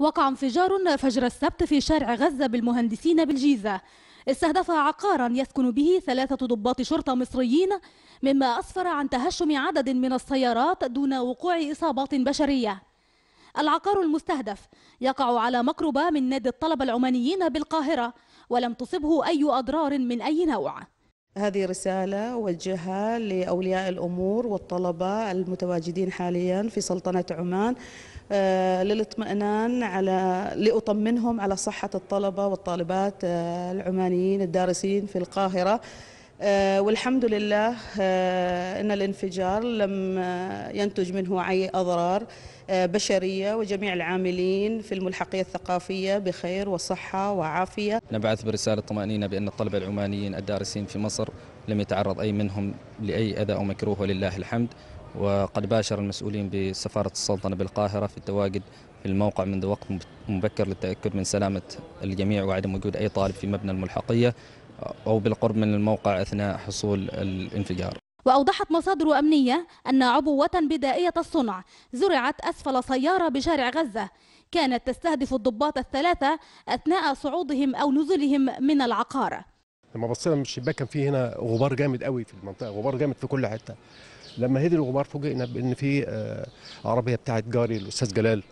وقع انفجار فجر السبت في شارع غزة بالمهندسين بالجيزة استهدف عقارا يسكن به ثلاثة ضباط شرطة مصريين مما أسفر عن تهشم عدد من السيارات دون وقوع إصابات بشرية العقار المستهدف يقع على مقربة من نادي الطلبة العمانيين بالقاهرة ولم تصبه أي أضرار من أي نوع هذه رسالة وجهها لأولياء الأمور والطلبة المتواجدين حاليا في سلطنة عمان آه، للاطمئنان على لأطمنهم على صحة الطلبة والطالبات آه، العمانيين الدارسين في القاهرة آه، والحمد لله آه، أن الانفجار لم آه، ينتج منه أي أضرار بشرية وجميع العاملين في الملحقية الثقافية بخير وصحة وعافية نبعث برسالة طمأنينة بأن الطلبة العمانيين الدارسين في مصر لم يتعرض أي منهم لأي أذى أو مكروه ولله الحمد وقد باشر المسؤولين بسفارة السلطنة بالقاهرة في التواجد في الموقع منذ وقت مبكر للتأكد من سلامة الجميع وعدم وجود أي طالب في مبنى الملحقية أو بالقرب من الموقع أثناء حصول الانفجار وأوضحت مصادر أمنية أن عبوة بدائية الصنع زرعت أسفل سيارة بشارع غزة كانت تستهدف الضباط الثلاثة أثناء صعودهم أو نزولهم من العقار لما بصينا من الشباك كان في هنا غبار جامد قوي في المنطقة غبار جامد في كل حتة لما هدي الغبار فوجئنا بأن في آه، عربية بتاعة جاري الأستاذ جلال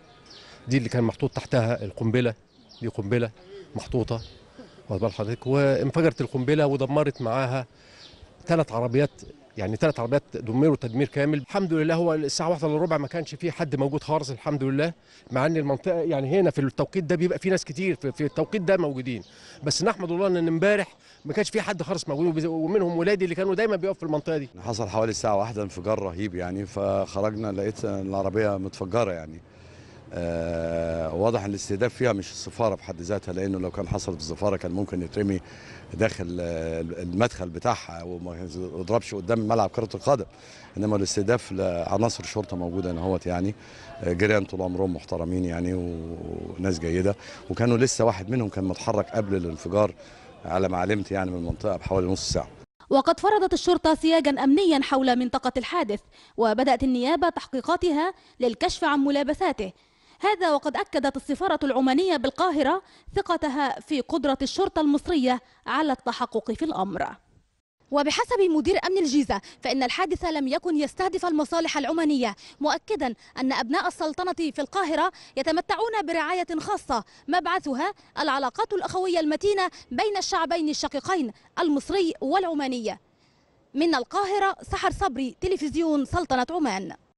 دي اللي كان محطوط تحتها القنبلة دي قنبلة محطوطة واخد بال حضرتك وانفجرت القنبله ودمرت معاها ثلاث عربيات يعني ثلاث عربيات دمروا تدمير كامل الحمد لله هو الساعه 1 الا ربع ما كانش في حد موجود خالص الحمد لله مع ان المنطقه يعني هنا في التوقيت ده بيبقى في ناس كتير في, التوقيت ده موجودين بس نحمد الله ان امبارح ما كانش في حد خالص موجود ومنهم ولادي اللي كانوا دايما بيقفوا في المنطقه دي حصل حوالي الساعه 1 انفجار رهيب يعني فخرجنا لقيت العربيه متفجره يعني آه، واضح ان الاستهداف فيها مش السفاره بحد ذاتها لانه لو كان حصل في السفاره كان ممكن يترمي داخل آه، المدخل بتاعها وما يضربش قدام ملعب كره القدم انما الاستهداف لعناصر الشرطه موجوده اهوت يعني آه، جيران طول عمرهم محترمين يعني وناس جيده وكانوا لسه واحد منهم كان متحرك قبل الانفجار على ما علمت يعني من المنطقه بحوالي نص ساعه وقد فرضت الشرطة سياجا أمنيا حول منطقة الحادث وبدأت النيابة تحقيقاتها للكشف عن ملابساته هذا وقد أكدت السفارة العمانية بالقاهرة ثقتها في قدرة الشرطة المصرية على التحقق في الأمر وبحسب مدير أمن الجيزة فإن الحادث لم يكن يستهدف المصالح العمانية مؤكدا أن أبناء السلطنة في القاهرة يتمتعون برعاية خاصة مبعثها العلاقات الأخوية المتينة بين الشعبين الشقيقين المصري والعماني من القاهرة سحر صبري تلفزيون سلطنة عمان